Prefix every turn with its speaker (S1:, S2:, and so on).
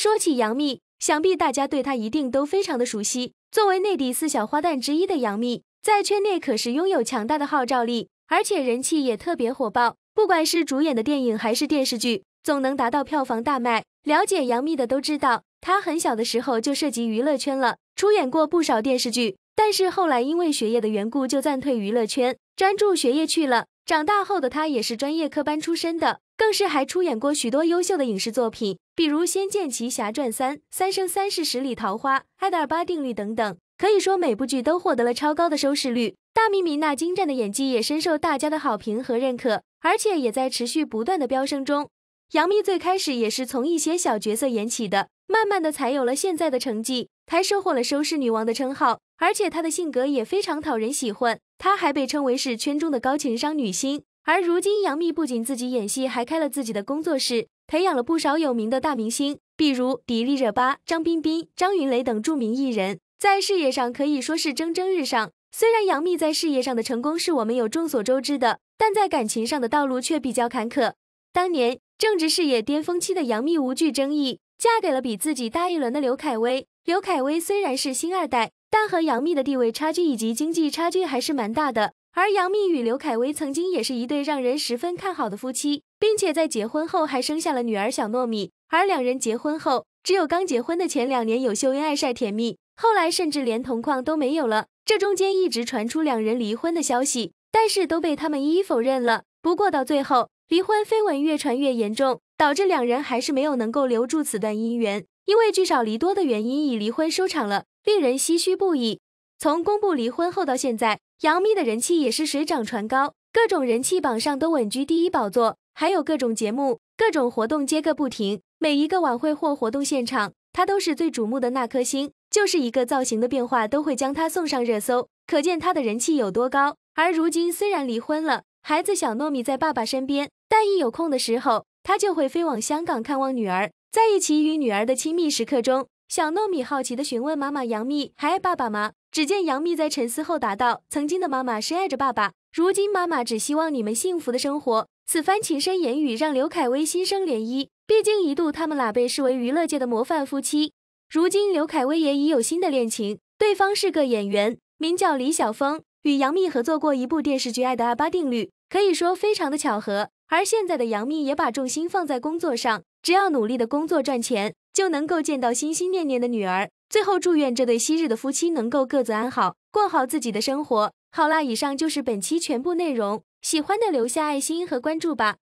S1: 说起杨幂，想必大家对她一定都非常的熟悉。作为内地四小花旦之一的杨幂，在圈内可是拥有强大的号召力，而且人气也特别火爆。不管是主演的电影还是电视剧，总能达到票房大卖。了解杨幂的都知道，她很小的时候就涉及娱乐圈了，出演过不少电视剧，但是后来因为学业的缘故就暂退娱乐圈，专注学业去了。长大后的她也是专业科班出身的。更是还出演过许多优秀的影视作品，比如《仙剑奇侠传三》《三生三世十里桃花》《爱的尔巴定律》等等，可以说每部剧都获得了超高的收视率。大幂幂那精湛的演技也深受大家的好评和认可，而且也在持续不断的飙升中。杨幂最开始也是从一些小角色演起的，慢慢的才有了现在的成绩，还收获了收视女王的称号。而且她的性格也非常讨人喜欢，她还被称为是圈中的高情商女星。而如今，杨幂不仅自己演戏，还开了自己的工作室，培养了不少有名的大明星，比如迪丽热巴、张彬彬、张云雷等著名艺人，在事业上可以说是蒸蒸日上。虽然杨幂在事业上的成功是我们有众所周知的，但在感情上的道路却比较坎坷。当年正值事业巅峰期的杨幂，无惧争议，嫁给了比自己大一轮的刘恺威。刘恺威虽然是星二代，但和杨幂的地位差距以及经济差距还是蛮大的。而杨幂与刘恺威曾经也是一对让人十分看好的夫妻，并且在结婚后还生下了女儿小糯米。而两人结婚后，只有刚结婚的前两年有秀恩爱晒甜蜜，后来甚至连同框都没有了。这中间一直传出两人离婚的消息，但是都被他们一一否认了。不过到最后，离婚绯闻越传越严重，导致两人还是没有能够留住此段姻缘，因为聚少离多的原因，以离婚收场了，令人唏嘘不已。从公布离婚后到现在，杨幂的人气也是水涨船高，各种人气榜上都稳居第一宝座，还有各种节目、各种活动接个不停。每一个晚会或活动现场，她都是最瞩目的那颗星，就是一个造型的变化都会将她送上热搜，可见她的人气有多高。而如今虽然离婚了，孩子小糯米在爸爸身边，但一有空的时候，她就会飞往香港看望女儿。在一起与女儿的亲密时刻中，小糯米好奇的询问妈妈杨幂还爱爸爸吗？只见杨幂在沉思后答道：“曾经的妈妈深爱着爸爸，如今妈妈只希望你们幸福的生活。”此番情深言语让刘恺威心生涟漪。毕竟一度他们俩被视为娱乐界的模范夫妻，如今刘恺威也已有新的恋情，对方是个演员，名叫李小峰，与杨幂合作过一部电视剧《爱的二八定律》，可以说非常的巧合。而现在的杨幂也把重心放在工作上，只要努力的工作赚钱，就能够见到心心念念的女儿。最后祝愿这对昔日的夫妻能够各自安好，过好自己的生活。好啦，以上就是本期全部内容，喜欢的留下爱心和关注吧。